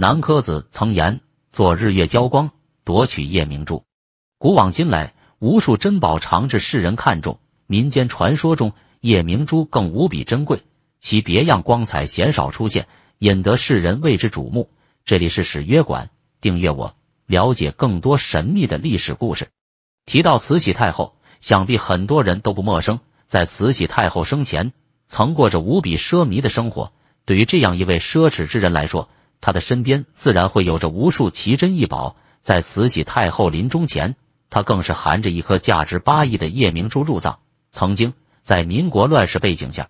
南柯子曾言：“做日月交光，夺取夜明珠。”古往今来，无数珍宝常至世人看重。民间传说中，夜明珠更无比珍贵，其别样光彩鲜少出现，引得世人为之瞩目。这里是史约馆，订阅我，了解更多神秘的历史故事。提到慈禧太后，想必很多人都不陌生。在慈禧太后生前，曾过着无比奢靡的生活。对于这样一位奢侈之人来说，他的身边自然会有着无数奇珍异宝，在慈禧太后临终前，他更是含着一颗价值八亿的夜明珠入葬。曾经在民国乱世背景下，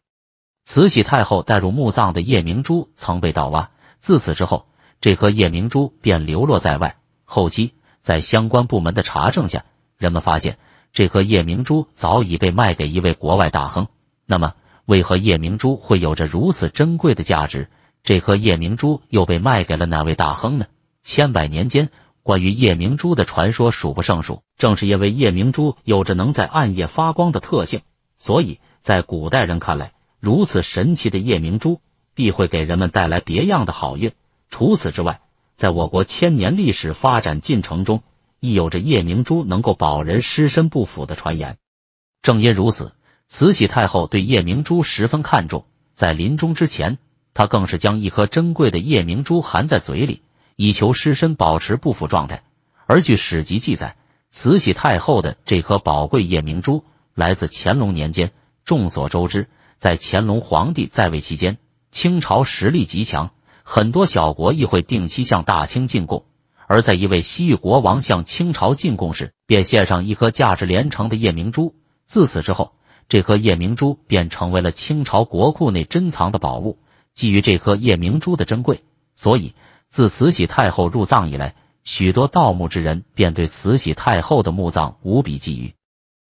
慈禧太后带入墓葬的夜明珠曾被盗挖，自此之后，这颗夜明珠便流落在外。后期在相关部门的查证下，人们发现这颗夜明珠早已被卖给一位国外大亨。那么，为何夜明珠会有着如此珍贵的价值？这颗夜明珠又被卖给了哪位大亨呢？千百年间，关于夜明珠的传说数不胜数。正是因为夜明珠有着能在暗夜发光的特性，所以在古代人看来，如此神奇的夜明珠必会给人们带来别样的好运。除此之外，在我国千年历史发展进程中，亦有着夜明珠能够保人尸身不腐的传言。正因如此，慈禧太后对夜明珠十分看重，在临终之前。他更是将一颗珍贵的夜明珠含在嘴里，以求尸身保持不腐状态。而据史籍记载，慈禧太后的这颗宝贵夜明珠来自乾隆年间。众所周知，在乾隆皇帝在位期间，清朝实力极强，很多小国亦会定期向大清进贡。而在一位西域国王向清朝进贡时，便献上一颗价值连城的夜明珠。自此之后，这颗夜明珠便成为了清朝国库内珍藏的宝物。基于这颗夜明珠的珍贵，所以自慈禧太后入葬以来，许多盗墓之人便对慈禧太后的墓葬无比觊觎。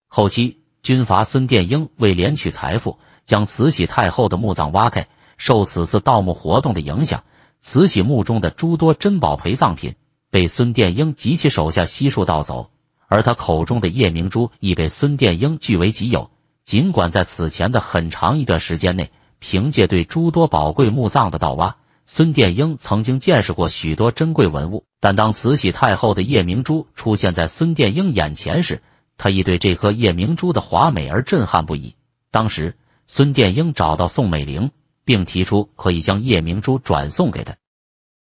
后期，军阀孙殿英为敛取财富，将慈禧太后的墓葬挖开。受此次盗墓活动的影响，慈禧墓中的诸多珍宝陪葬品被孙殿英及其手下悉数盗走，而他口中的夜明珠亦被孙殿英据为己有。尽管在此前的很长一段时间内，凭借对诸多宝贵墓葬的盗挖，孙殿英曾经见识过许多珍贵文物。但当慈禧太后的夜明珠出现在孙殿英眼前时，他亦对这颗夜明珠的华美而震撼不已。当时，孙殿英找到宋美龄，并提出可以将夜明珠转送给他。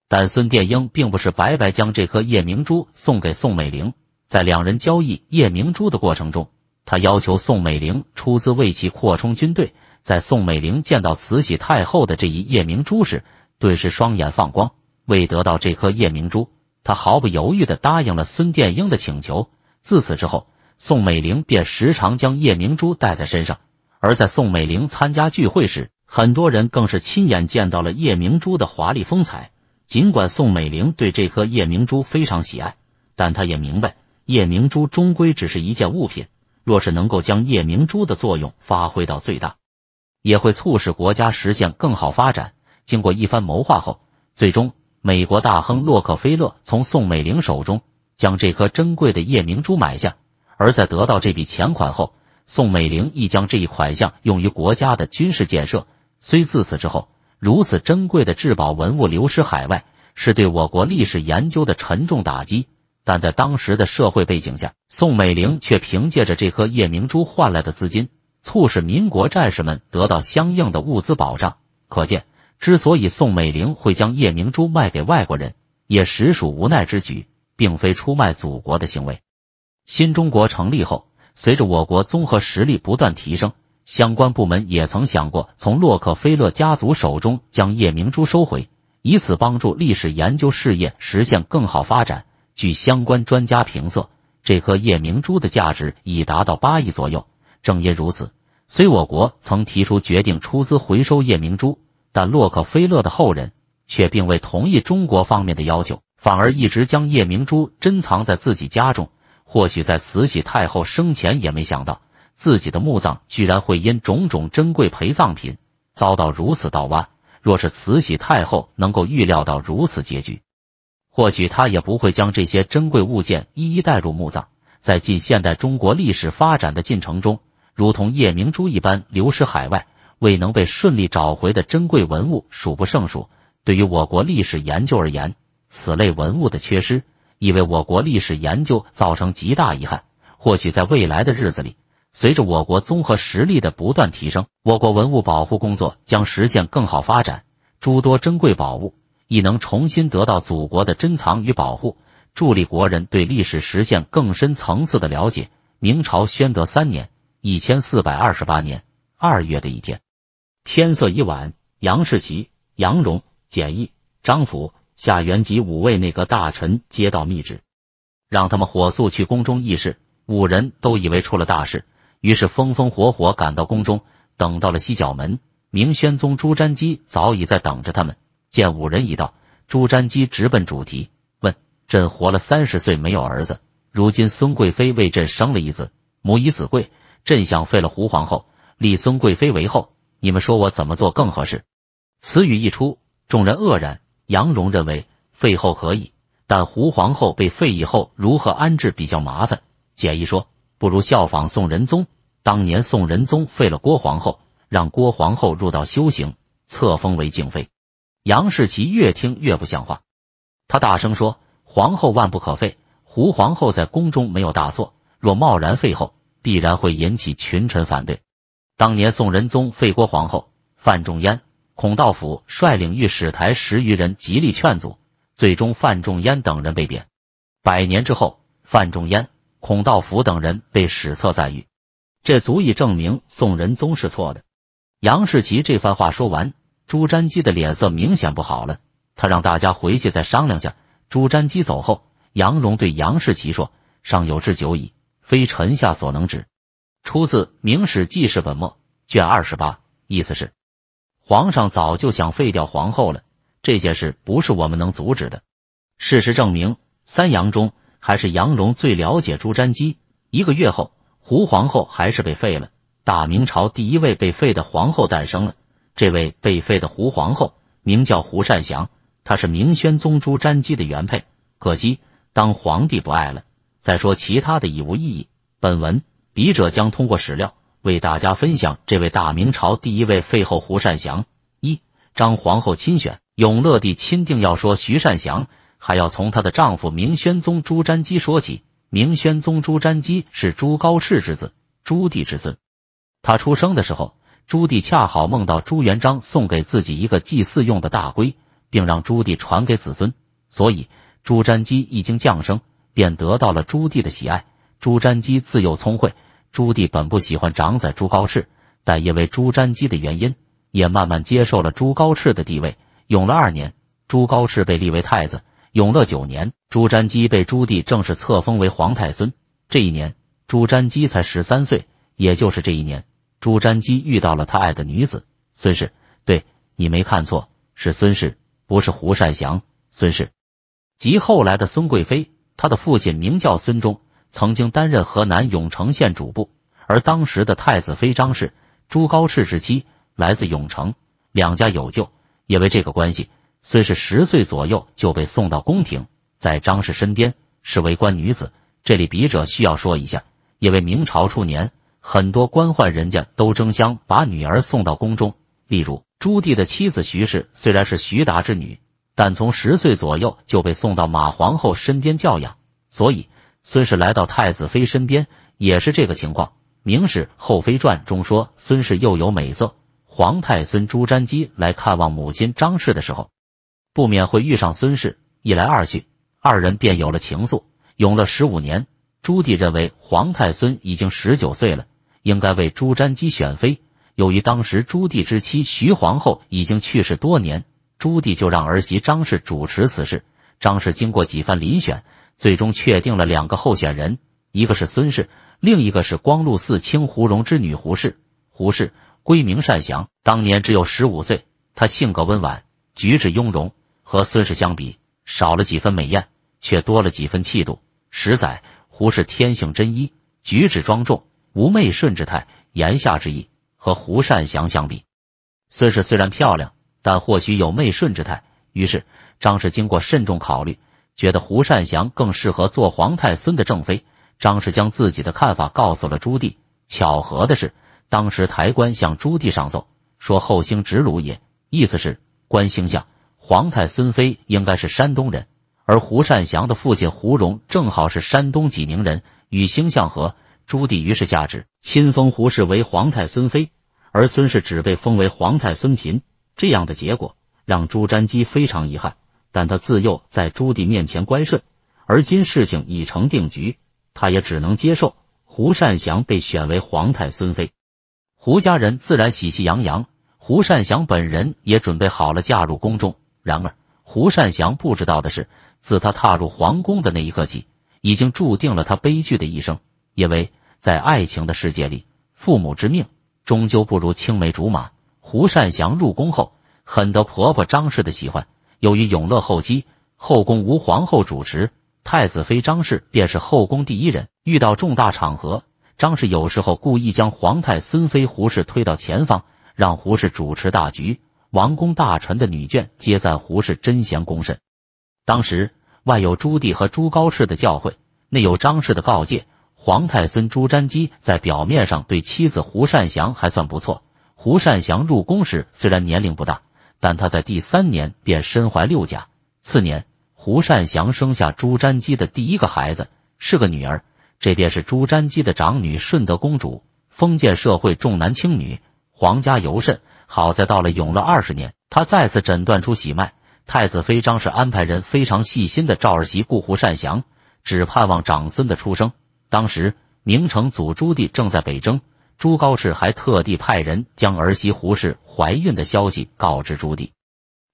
但孙殿英并不是白白将这颗夜明珠送给宋美龄，在两人交易夜明珠的过程中，他要求宋美龄出资为其扩充军队。在宋美龄见到慈禧太后的这一夜明珠时，顿时双眼放光。为得到这颗夜明珠，她毫不犹豫的答应了孙殿英的请求。自此之后，宋美龄便时常将夜明珠带在身上。而在宋美龄参加聚会时，很多人更是亲眼见到了夜明珠的华丽风采。尽管宋美龄对这颗夜明珠非常喜爱，但她也明白，夜明珠终归只是一件物品。若是能够将夜明珠的作用发挥到最大，也会促使国家实现更好发展。经过一番谋划后，最终美国大亨洛克菲勒从宋美龄手中将这颗珍贵的夜明珠买下。而在得到这笔钱款后，宋美龄亦将这一款项用于国家的军事建设。虽自此之后，如此珍贵的至宝文物流失海外，是对我国历史研究的沉重打击。但在当时的社会背景下，宋美龄却凭借着这颗夜明珠换来的资金。促使民国战士们得到相应的物资保障。可见，之所以宋美龄会将夜明珠卖给外国人，也实属无奈之举，并非出卖祖国的行为。新中国成立后，随着我国综合实力不断提升，相关部门也曾想过从洛克菲勒家族手中将夜明珠收回，以此帮助历史研究事业实现更好发展。据相关专家评测，这颗夜明珠的价值已达到八亿左右。正因如此，虽我国曾提出决定出资回收夜明珠，但洛克菲勒的后人却并未同意中国方面的要求，反而一直将夜明珠珍藏在自己家中。或许在慈禧太后生前也没想到，自己的墓葬居然会因种种珍贵陪葬品遭到如此盗挖。若是慈禧太后能够预料到如此结局，或许她也不会将这些珍贵物件一一带入墓葬。在近现代中国历史发展的进程中，如同夜明珠一般流失海外，未能被顺利找回的珍贵文物数不胜数。对于我国历史研究而言，此类文物的缺失，已为我国历史研究造成极大遗憾。或许在未来的日子里，随着我国综合实力的不断提升，我国文物保护工作将实现更好发展。诸多珍贵宝物亦能重新得到祖国的珍藏与保护，助力国人对历史实现更深层次的了解。明朝宣德三年。一千四百二十八年二月的一天，天色已晚，杨士奇、杨荣、简亿、张辅、夏原吉五位内阁大臣接到密旨，让他们火速去宫中议事。五人都以为出了大事，于是风风火火赶到宫中。等到了西角门，明宣宗朱瞻基早已在等着他们。见五人已到，朱瞻基直奔主题，问：“朕活了三十岁，没有儿子，如今孙贵妃为朕生了一子，母以子贵。”朕想废了胡皇后，立孙贵妃为后，你们说我怎么做更合适？此语一出，众人愕然。杨荣认为废后可以，但胡皇后被废以后如何安置比较麻烦。简易说，不如效仿宋仁宗，当年宋仁宗废了郭皇后，让郭皇后入道修行，册封为静妃。杨士奇越听越不像话，他大声说：“皇后万不可废，胡皇后在宫中没有大错，若贸然废后。”必然会引起群臣反对。当年宋仁宗废郭皇后，范仲淹、孔道辅率领御史台十余人极力劝阻，最终范仲淹等人被贬。百年之后，范仲淹、孔道辅等人被史册载誉，这足以证明宋仁宗是错的。杨士奇这番话说完，朱瞻基的脸色明显不好了。他让大家回去再商量下。朱瞻基走后，杨荣对杨士奇说：“上有至久矣。”非臣下所能知。出自《明史记事本末》卷二十八，意思是皇上早就想废掉皇后了，这件事不是我们能阻止的。事实证明，三杨中还是杨荣最了解朱瞻基。一个月后，胡皇后还是被废了，大明朝第一位被废的皇后诞生了。这位被废的胡皇后名叫胡善祥，她是明宣宗朱瞻基的原配，可惜当皇帝不爱了。再说其他的已无意义。本文笔者将通过史料为大家分享这位大明朝第一位废后胡善祥。一、张皇后亲选，永乐帝钦定。要说徐善祥，还要从她的丈夫明宣宗朱瞻基说起。明宣宗朱瞻基是朱高炽之子，朱棣之孙。他出生的时候，朱棣恰好梦到朱元璋送给自己一个祭祀用的大龟，并让朱棣传给子孙，所以朱瞻基一经降生。便得到了朱棣的喜爱。朱瞻基自幼聪慧，朱棣本不喜欢长子朱高炽，但因为朱瞻基的原因，也慢慢接受了朱高炽的地位。永乐二年，朱高炽被立为太子。永乐九年，朱瞻基被朱棣正式册封为皇太孙。这一年，朱瞻基才十三岁。也就是这一年，朱瞻基遇到了他爱的女子孙氏。对，你没看错，是孙氏，不是胡善祥。孙氏及后来的孙贵妃。他的父亲名叫孙忠，曾经担任河南永城县主簿。而当时的太子妃张氏，朱高炽之妻，来自永城，两家有旧。因为这个关系，虽是十岁左右就被送到宫廷，在张氏身边是为官女子。这里笔者需要说一下，因为明朝初年，很多官宦人家都争相把女儿送到宫中。例如朱棣的妻子徐氏，虽然是徐达之女。但从十岁左右就被送到马皇后身边教养，所以孙氏来到太子妃身边也是这个情况。明史后妃传中说，孙氏又有美色。皇太孙朱瞻基来看望母亲张氏的时候，不免会遇上孙氏，一来二去，二人便有了情愫。永乐十五年，朱棣认为皇太孙已经十九岁了，应该为朱瞻基选妃。由于当时朱棣之妻徐皇后已经去世多年。朱棣就让儿媳张氏主持此事。张氏经过几番遴选，最终确定了两个候选人，一个是孙氏，另一个是光禄寺清胡荣之女胡氏。胡氏，闺名善祥，当年只有十五岁。她性格温婉，举止雍容。和孙氏相比，少了几分美艳，却多了几分气度。十载，胡氏天性真一，举止庄重，无媚顺之态。言下之意，和胡善祥相比，孙氏虽然漂亮。但或许有媚顺之态，于是张氏经过慎重考虑，觉得胡善祥更适合做皇太孙的正妃。张氏将自己的看法告诉了朱棣。巧合的是，当时台官向朱棣上奏说：“后星直鲁也，意思是观星象，皇太孙妃应该是山东人。”而胡善祥的父亲胡荣正好是山东济宁人，与星象合。朱棣于是下旨亲封胡氏为皇太孙妃，而孙氏只被封为皇太孙嫔。这样的结果让朱瞻基非常遗憾，但他自幼在朱棣面前乖顺，而今事情已成定局，他也只能接受胡善祥被选为皇太孙妃。胡家人自然喜气洋洋，胡善祥本人也准备好了嫁入宫中。然而，胡善祥不知道的是，自他踏入皇宫的那一刻起，已经注定了他悲剧的一生，因为在爱情的世界里，父母之命终究不如青梅竹马。胡善祥入宫后，很得婆婆张氏的喜欢。由于永乐后期后宫无皇后主持，太子妃张氏便是后宫第一人。遇到重大场合，张氏有时候故意将皇太孙妃胡氏推到前方，让胡氏主持大局。王公大臣的女眷皆赞胡氏贞贤恭慎。当时外有朱棣和朱高炽的教诲，内有张氏的告诫，皇太孙朱瞻基在表面上对妻子胡善祥还算不错。胡善祥入宫时虽然年龄不大，但他在第三年便身怀六甲。次年，胡善祥生下朱瞻基的第一个孩子，是个女儿，这便是朱瞻基的长女顺德公主。封建社会重男轻女，皇家尤甚。好在到了永乐二十年，他再次诊断出喜脉，太子妃张氏安排人非常细心的媳顾胡善祥，只盼望长孙的出生。当时，明成祖朱棣正在北征。朱高炽还特地派人将儿媳胡氏怀孕的消息告知朱棣。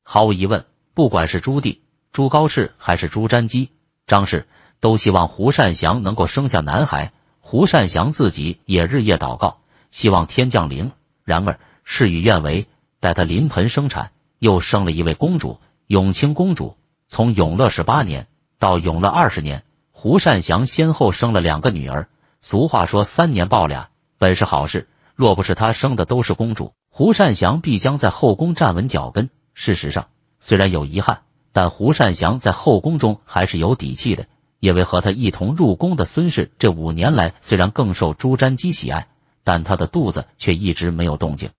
毫无疑问，不管是朱棣、朱高炽，还是朱瞻基、张氏，都希望胡善祥能够生下男孩。胡善祥自己也日夜祷告，希望天降灵。然而事与愿违，待他临盆生产，又生了一位公主——永清公主。从永乐十八年到永乐二十年，胡善祥先后生了两个女儿。俗话说：“三年抱俩。”本是好事，若不是他生的都是公主，胡善祥必将在后宫站稳脚跟。事实上，虽然有遗憾，但胡善祥在后宫中还是有底气的，因为和他一同入宫的孙氏，这五年来虽然更受朱瞻基喜爱，但他的肚子却一直没有动静。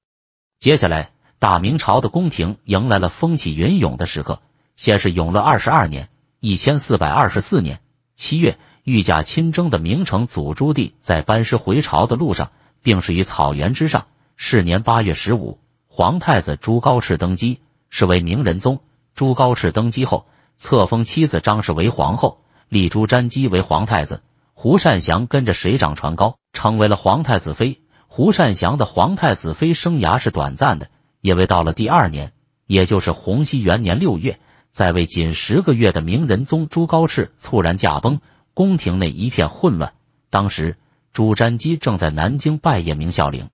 接下来，大明朝的宫廷迎来了风起云涌的时刻。先是永乐二十二年，一千四百二十四年。七月，御驾亲征的明成祖朱棣在班师回朝的路上病逝于草原之上。是年八月十五，皇太子朱高炽登基，是为明仁宗。朱高炽登基后，册封妻子张氏为皇后，立朱瞻基为皇太子。胡善祥跟着水涨船高，成为了皇太子妃。胡善祥的皇太子妃生涯是短暂的，因为到了第二年，也就是洪熙元年六月。在位仅十个月的明仁宗朱高炽猝然驾崩，宫廷内一片混乱。当时朱瞻基正在南京拜谒明孝陵，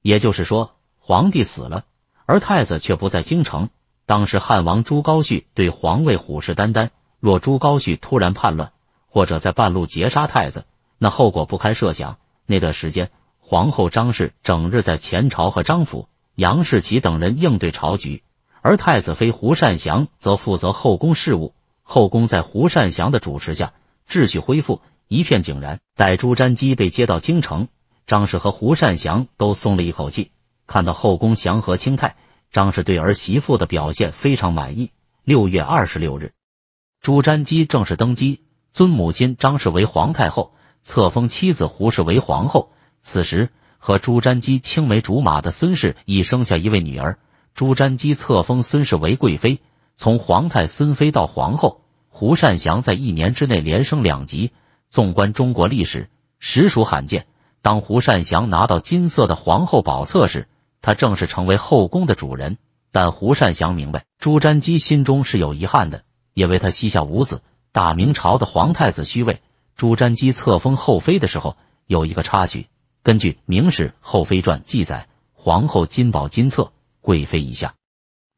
也就是说，皇帝死了，而太子却不在京城。当时汉王朱高煦对皇位虎视眈眈，若朱高煦突然叛乱，或者在半路截杀太子，那后果不堪设想。那段时间，皇后张氏整日在前朝和张府、杨士奇等人应对朝局。而太子妃胡善祥则负责后宫事务，后宫在胡善祥的主持下，秩序恢复，一片井然。待朱瞻基被接到京城，张氏和胡善祥都松了一口气，看到后宫祥和清泰，张氏对儿媳妇的表现非常满意。六月二十六日，朱瞻基正式登基，尊母亲张氏为皇太后，册封妻子胡氏为皇后。此时，和朱瞻基青梅竹马的孙氏已生下一位女儿。朱瞻基册封孙氏为贵妃，从皇太孙妃到皇后，胡善祥在一年之内连升两级，纵观中国历史，实属罕见。当胡善祥拿到金色的皇后宝册时，他正式成为后宫的主人。但胡善祥明白，朱瞻基心中是有遗憾的，因为他膝下无子。大明朝的皇太子虚位。朱瞻基册封后妃的时候，有一个插曲。根据《明史后妃传》记载，皇后金宝金册。贵妃以下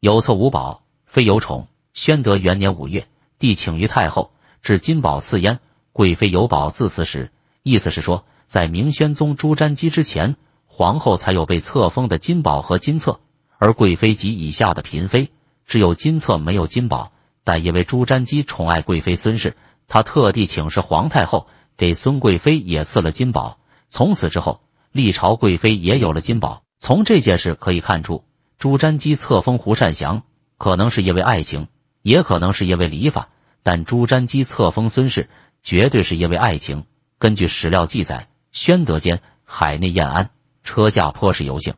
有册无宝，妃有宠。宣德元年五月，帝请于太后，置金宝赐焉。贵妃有宝自此始。意思是说，在明宣宗朱瞻基之前，皇后才有被册封的金宝和金册，而贵妃及以下的嫔妃只有金册没有金宝。但因为朱瞻基宠爱贵妃孙氏，他特地请示皇太后，给孙贵妃也赐了金宝。从此之后，历朝贵妃也有了金宝。从这件事可以看出。朱瞻基册封胡善祥，可能是因为爱情，也可能是因为礼法。但朱瞻基册封孙氏，绝对是因为爱情。根据史料记载，宣德间，海内晏安，车驾颇是游兴。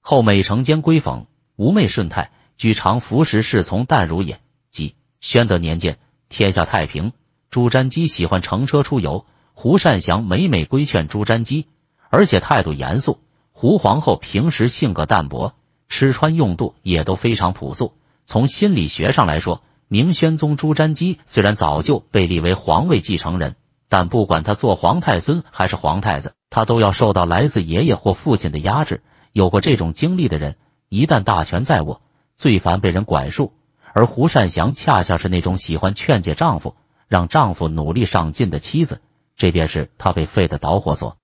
后美成间归讽，吴媚顺泰，居常服食侍从淡如也。即宣德年间，天下太平，朱瞻基喜欢乘车出游，胡善祥每每规劝朱瞻基，而且态度严肃。胡皇后平时性格淡薄。吃穿用度也都非常朴素。从心理学上来说，明宣宗朱瞻基虽然早就被立为皇位继承人，但不管他做皇太孙还是皇太子，他都要受到来自爷爷或父亲的压制。有过这种经历的人，一旦大权在握，最烦被人管束。而胡善祥恰恰是那种喜欢劝诫丈夫、让丈夫努力上进的妻子，这便是她被废的导火索。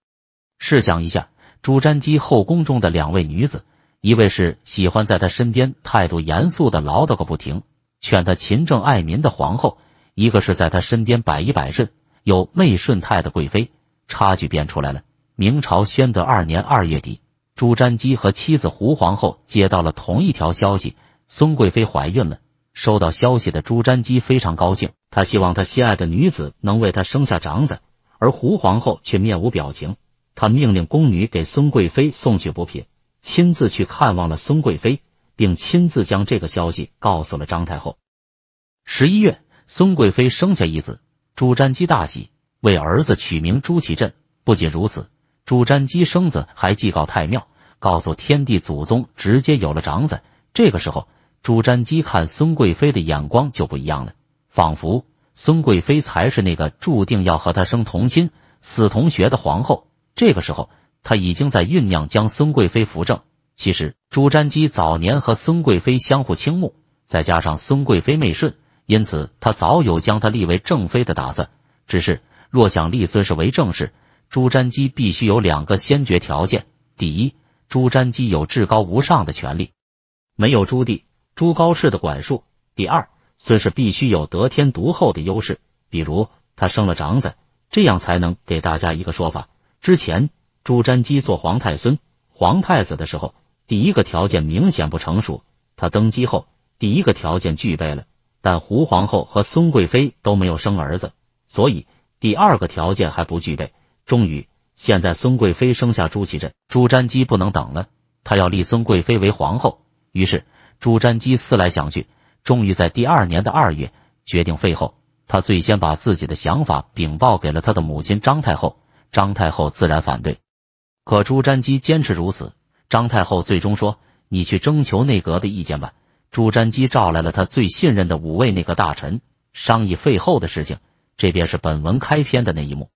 试想一下，朱瞻基后宫中的两位女子。一位是喜欢在他身边态度严肃的唠叨个不停，劝他勤政爱民的皇后；一个是在他身边百依百顺、有媚顺态的贵妃，差距便出来了。明朝宣德二年二月底，朱瞻基和妻子胡皇后接到了同一条消息：孙贵妃怀孕了。收到消息的朱瞻基非常高兴，他希望他心爱的女子能为他生下长子，而胡皇后却面无表情。他命令宫女给孙贵妃送去补品。亲自去看望了孙贵妃，并亲自将这个消息告诉了张太后。十一月，孙贵妃生下一子，朱瞻基大喜，为儿子取名朱祁镇。不仅如此，朱瞻基生子还祭告太庙，告诉天地祖宗，直接有了长子。这个时候，朱瞻基看孙贵妃的眼光就不一样了，仿佛孙贵妃才是那个注定要和他生同亲、死同学的皇后。这个时候。他已经在酝酿将孙贵妃扶正。其实，朱瞻基早年和孙贵妃相互倾慕，再加上孙贵妃媚顺，因此他早有将她立为正妃的打算。只是，若想立孙氏为正室，朱瞻基必须有两个先决条件：第一，朱瞻基有至高无上的权利，没有朱棣、朱高炽的管束；第二，孙氏必须有得天独厚的优势，比如他生了长子，这样才能给大家一个说法。之前。朱瞻基做皇太孙、皇太子的时候，第一个条件明显不成熟。他登基后，第一个条件具备了，但胡皇后和孙贵妃都没有生儿子，所以第二个条件还不具备。终于，现在孙贵妃生下朱祁镇，朱瞻基不能等了，他要立孙贵妃为皇后。于是，朱瞻基思来想去，终于在第二年的二月决定废后。他最先把自己的想法禀报给了他的母亲张太后，张太后自然反对。可朱瞻基坚持如此，张太后最终说：“你去征求内阁的意见吧。”朱瞻基召来了他最信任的五位内阁大臣，商议废后的事情。这便是本文开篇的那一幕。